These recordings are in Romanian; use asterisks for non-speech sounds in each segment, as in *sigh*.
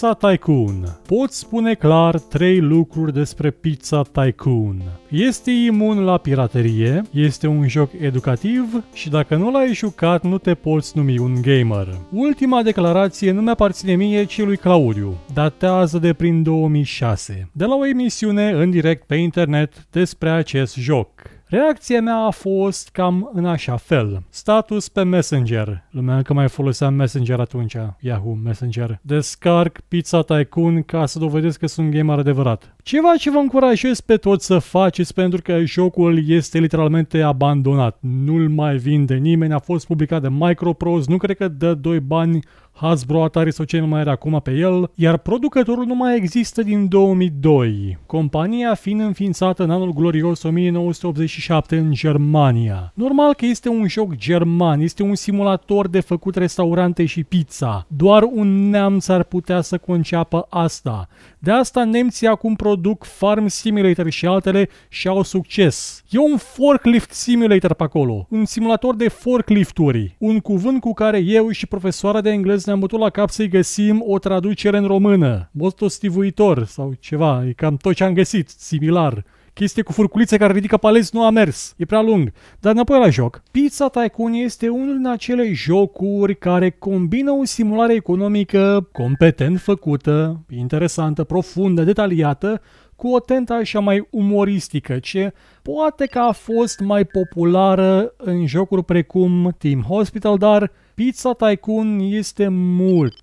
Pizza Tycoon. Pot spune clar trei lucruri despre Pizza Tycoon. Este imun la piraterie, este un joc educativ și dacă nu l-ai jucat nu te poți numi un gamer. Ultima declarație nu mi-aparține mie, ci lui Claudiu. Datează de prin 2006, de la o emisiune în direct pe internet despre acest joc. Reacția mea a fost cam în așa fel. Status pe Messenger. Lumea încă mai foloseam Messenger atunci, Yahoo Messenger. Descarc Pizza Tycoon ca să dovedesc că sunt gamer adevărat. Ceva ce vă încurajez pe toți să faceți pentru că jocul este literalmente abandonat. Nu-l mai vinde nimeni, a fost publicat de Microprose, nu cred că dă doi bani Hasbro Atari sau cel mai are acum pe el, iar producătorul nu mai există din 2002, compania fiind înființată în anul glorios 1987 în Germania. Normal că este un joc german, este un simulator de făcut restaurante și pizza. Doar un neamț ar putea să conceapă asta. De asta nemții acum produc Farm Simulator și altele și au succes. E un forklift simulator pe acolo, un simulator de forklifturi, un cuvânt cu care eu și profesoara de engleză ne-am bătut la cap să-i găsim o traducere în română. Mostostivuitor sau ceva, e cam tot ce am găsit, similar chestie cu furculițe care ridică paleți nu a mers. E prea lung. Dar înapoi la joc. Pizza Tycoon este unul din acele jocuri care combină o simulare economică competent făcută, interesantă, profundă, detaliată, cu o tentă așa mai umoristică, ce poate că a fost mai populară în jocuri precum Team Hospital, dar Pizza Tycoon este mult,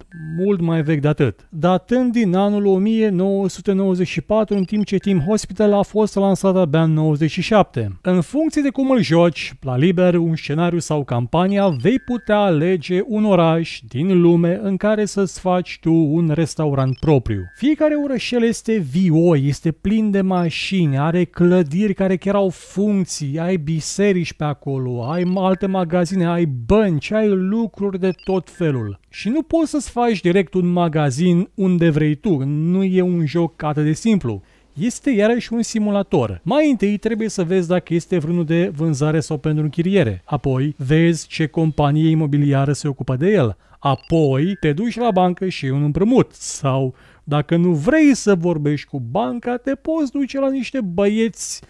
mult mai vechi de atât, datând din anul 1994, în timp ce Team Hospital a fost lansat abia în 97. În funcție de cum îl joci, la liber, un scenariu sau campania, vei putea alege un oraș din lume în care să-ți faci tu un restaurant propriu. Fiecare orășel este vioi, este plin de mașini, are clădiri care chiar au funcții, ai biserici pe acolo, ai alte magazine, ai bănci, ai lume, lucruri de tot felul. Și nu poți să-ți faci direct un magazin unde vrei tu, nu e un joc atât de simplu. Este iarăși un simulator. Mai întâi trebuie să vezi dacă este vreunul de vânzare sau pentru închiriere. Apoi vezi ce companie imobiliară se ocupă de el. Apoi te duci la bancă și un împrumut sau dacă nu vrei să vorbești cu banca, te poți duce la niște băieți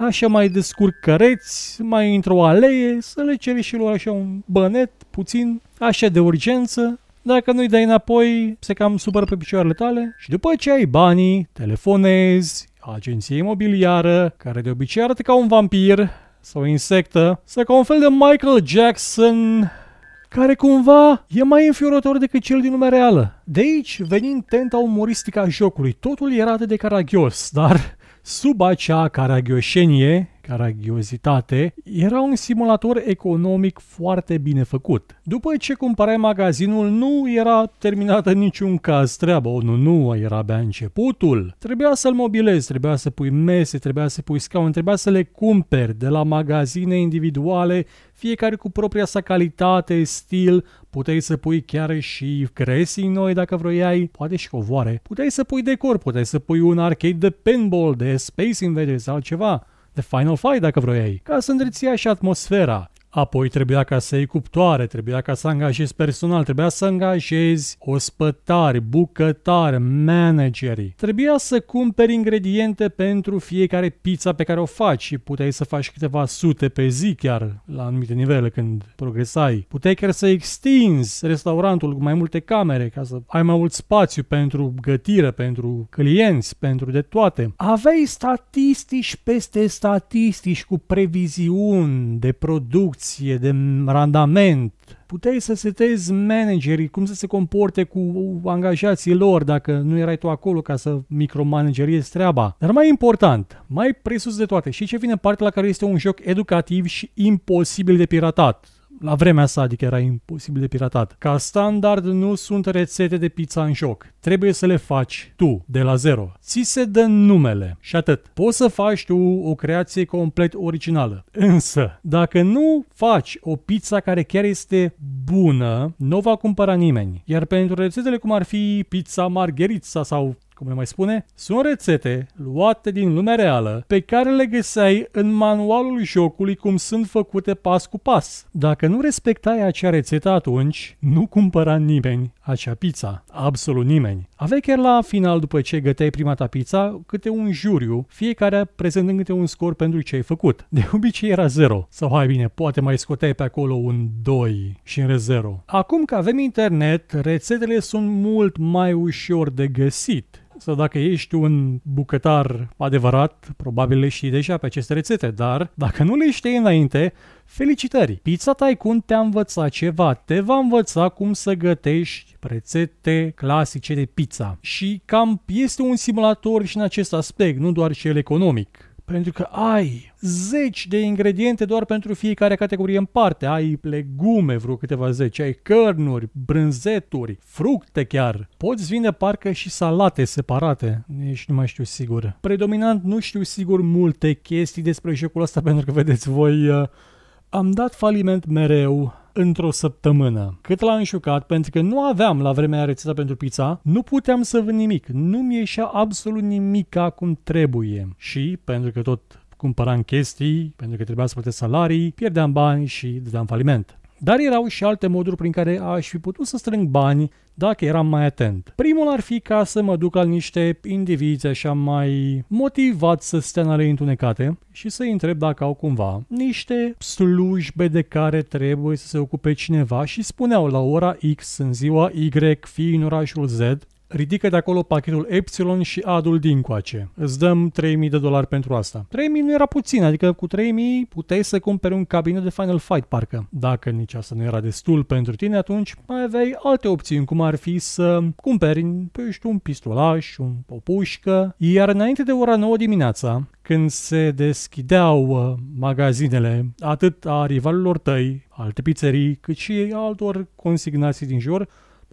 Așa mai căreți, mai într-o alee, să le ceri și lor așa un bănet, puțin, așa de urgență. Dacă nu-i dai înapoi, se cam supără pe picioarele tale. Și după ce ai banii, telefonezi, agenție imobiliară, care de obicei arată ca un vampir sau insectă, sau ca un fel de Michael Jackson, care cumva e mai înfiorător decât cel din lumea reală. De aici venind tenta a jocului, totul era atât de caragios, dar sub acea caragioșenie caragiozitate, era un simulator economic foarte bine făcut. După ce cumpărai magazinul, nu era terminată niciun caz treaba, oh, nu, nu, era abia începutul. Trebuia să-l mobilezi, trebuia să pui mese, trebuia să pui scaun, trebuia să le cumperi de la magazine individuale, fiecare cu propria sa calitate, stil, puteai să pui chiar și cresii noi dacă vroiai, poate și covoare, puteai să pui decor, puteai să pui un arcade de pinball, de Space Invaders sau ceva. The Final Fight, dacă vroiai, ca să îndreția și atmosfera. Apoi trebuia ca să iei cuptoare, trebuia ca să angajezi personal, trebuia să angajezi ospătari, bucătari, manageri. Trebuia să cumperi ingrediente pentru fiecare pizza pe care o faci și puteai să faci câteva sute pe zi chiar la anumite nivele când progresai. Puteai chiar să extinzi restaurantul cu mai multe camere ca să ai mai mult spațiu pentru gătire, pentru clienți, pentru de toate. Aveai statistici peste statistici cu previziuni de producție producție, de randament. Puteai să setezi managerii, cum să se comporte cu angajații lor dacă nu erai tu acolo ca să micromanageriezi treaba. Dar mai important, mai presus de toate, și ce vine partea la care este un joc educativ și imposibil de piratat la vremea sa, adică era imposibil de piratat. Ca standard nu sunt rețete de pizza în joc. Trebuie să le faci tu, de la zero. Ți se dă numele și atât. Poți să faci tu o creație complet originală. Însă, dacă nu faci o pizza care chiar este bună, nu o va cumpăra nimeni. Iar pentru rețetele cum ar fi pizza margherita sau cum le mai spune, sunt rețete luate din lumea reală pe care le găseai în manualul jocului cum sunt făcute pas cu pas. Dacă nu respectai acea rețetă atunci, nu cumpăra nimeni acea pizza. Absolut nimeni. Aveai chiar la final, după ce găteai prima ta pizza, câte un juriu, fiecare prezentând câte un scor pentru ce ai făcut. De obicei era 0. Sau hai bine, poate mai scoteai pe acolo un 2 și în 0. Acum că avem internet, rețetele sunt mult mai ușor de găsit sau dacă ești un bucătar adevărat, probabil le știi deja pe aceste rețete, dar dacă nu le știi înainte, felicitări! Pizza Tycoon te-a învățat ceva, te va învăța cum să gătești rețete clasice de pizza. Și cam este un simulator și în acest aspect, nu doar cel economic pentru că ai zeci de ingrediente doar pentru fiecare categorie în parte. Ai legume, vreo câteva zeci, ai cărnuri, brânzeturi, fructe chiar. Poți vinde parcă și salate separate, nici nu mai știu sigur. Predominant nu știu sigur multe chestii despre jocul ăsta *laughs* pentru că vedeți voi... Uh, am dat faliment mereu, într-o săptămână. Cât l am înșucat, pentru că nu aveam la vremea rețeta pentru pizza, nu puteam să vând nimic. Nu mi ieșea absolut nimic cum trebuie. Și, pentru că tot cumpăram chestii, pentru că trebuia să plătesc salarii, pierdeam bani și dădeam faliment. Dar erau și alte moduri prin care aș fi putut să strâng bani dacă eram mai atent. Primul ar fi ca să mă duc la niște indivizi așa mai motivați să stea în întunecate și să-i întreb dacă au cumva niște slujbe de care trebuie să se ocupe cineva și spuneau la ora X în ziua Y fi în orașul Z ridică de acolo pachetul Epsilon și adul din coace. Îți dăm 3000 de dolari pentru asta. 3000 nu era puțin, adică cu 3000 puteai să cumperi un cabinet de Final Fight parcă. Dacă nici asta nu era destul pentru tine, atunci mai aveai alte opțiuni, cum ar fi să cumperi, pe știu, un pistolaș, un, o pușcă. Iar înainte de ora 9 dimineața, când se deschideau uh, magazinele atât a rivalilor tăi, alte pizzerii, cât și altor consignații din jur,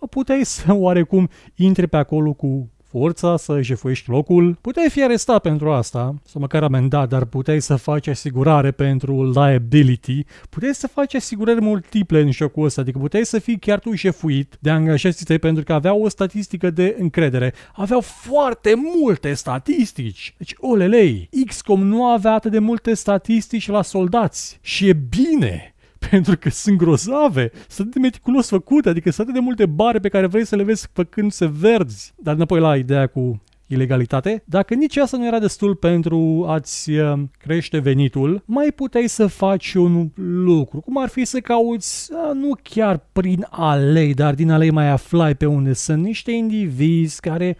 puteai să *laughs* oarecum intri pe acolo cu forța să jefuiești locul. Puteai fi arestat pentru asta, sau măcar amendat, dar puteai să faci asigurare pentru liability, puteai să faci asigurări multiple în jocul ăsta, adică puteai să fii chiar tu jefuit de angajații tăi pentru că aveau o statistică de încredere. Aveau foarte multe statistici. Deci, olelei, XCOM nu avea atât de multe statistici la soldați și e bine *laughs* pentru că sunt grozave, sunt de meticulos făcute, adică sunt atât de multe bare pe care vrei să le vezi făcând se verzi. Dar înapoi la ideea cu ilegalitate, dacă nici asta nu era destul pentru a-ți uh, crește venitul, mai puteai să faci un lucru, cum ar fi să cauți, uh, nu chiar prin alei, dar din alei mai aflai pe unde sunt niște indivizi care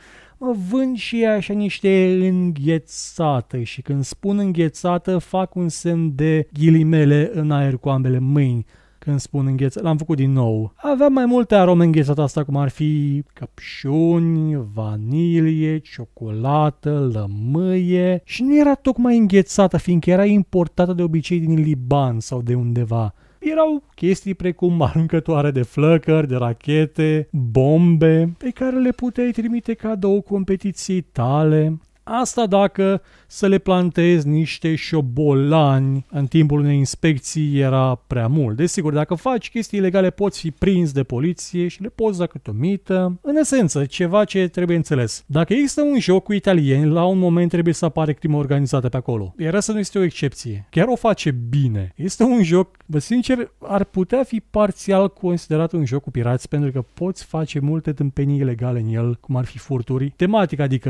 vând și ea așa niște înghețată și când spun înghețată fac un semn de ghilimele în aer cu ambele mâini când spun îngheță, l-am făcut din nou. Avea mai multe arome înghețate asta, cum ar fi căpșuni, vanilie, ciocolată, lămâie și nu era tocmai înghețată, fiindcă era importată de obicei din Liban sau de undeva erau chestii precum aruncătoare de flăcări, de rachete, bombe, pe care le puteai trimite cadou competiției tale. Asta dacă să le plantezi niște șobolani în timpul unei inspecții era prea mult. Desigur, dacă faci chestii ilegale poți fi prins de poliție și le poți da câte o mită. În esență, ceva ce trebuie înțeles. Dacă există un joc cu italieni, la un moment trebuie să apare crimă organizată pe acolo. Iar asta nu este o excepție. Chiar o face bine. Este un joc, vă sincer, ar putea fi parțial considerat un joc cu pirați pentru că poți face multe tâmpenii ilegale în el, cum ar fi furturi. Tematic, adică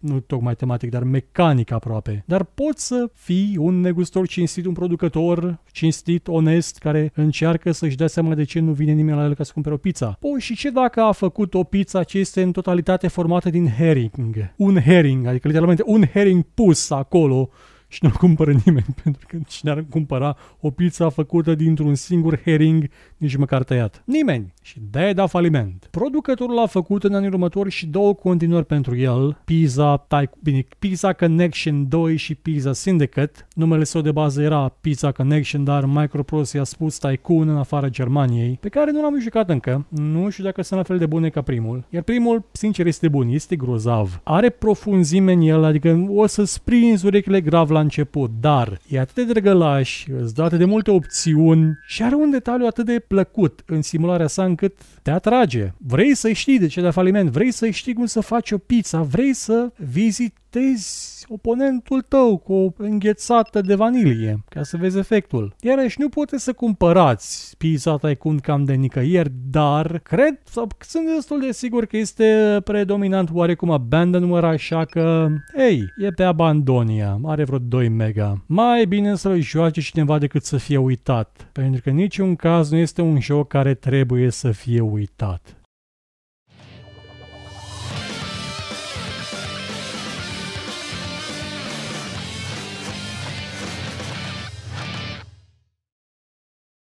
nu tot tocmai tematic, dar mecanic aproape. Dar poți să fii un negustor cinstit, un producător cinstit, onest, care încearcă să-și dea seama de ce nu vine nimeni la el ca să cumpere o pizza. Păi și ce dacă a făcut o pizza ce este în totalitate formată din herring? Un herring, adică literalmente un herring pus acolo și nu cumpără nimeni, *laughs* pentru că cine ar cumpăra o pizza făcută dintr-un singur herring, nici măcar tăiat? Nimeni! Și de da faliment. Producătorul a făcut în anii următori și două continuări pentru el, Pizza, tai, bine, Pizza Connection 2 și Pizza Syndicate. Numele său de bază era Pizza Connection, dar Microprose i-a spus Tycoon în afara Germaniei, pe care nu l-am jucat încă. Nu știu dacă sunt la fel de bune ca primul. Iar primul, sincer, este bun, este grozav. Are profunzime în el, adică o să-ți prinzi urechile grav la la început, dar e atât de drăgălaș, îți dă atât de multe opțiuni și are un detaliu atât de plăcut în simularea sa încât te atrage. Vrei să știi de ce de faliment, vrei să știi cum să faci o pizza, vrei să vizitezi oponentul tău cu o înghețată de vanilie ca să vezi efectul. Iarăși nu puteți să cumpărați pizza Tycoon cam de nicăieri, dar cred sau sunt destul de sigur că este predominant oarecum abandonware, așa că, ei e pe Abandonia, are vreo 2 mega. Mai bine să-l joace cineva decât să fie uitat, pentru că niciun caz nu este un joc care trebuie să fie uitat.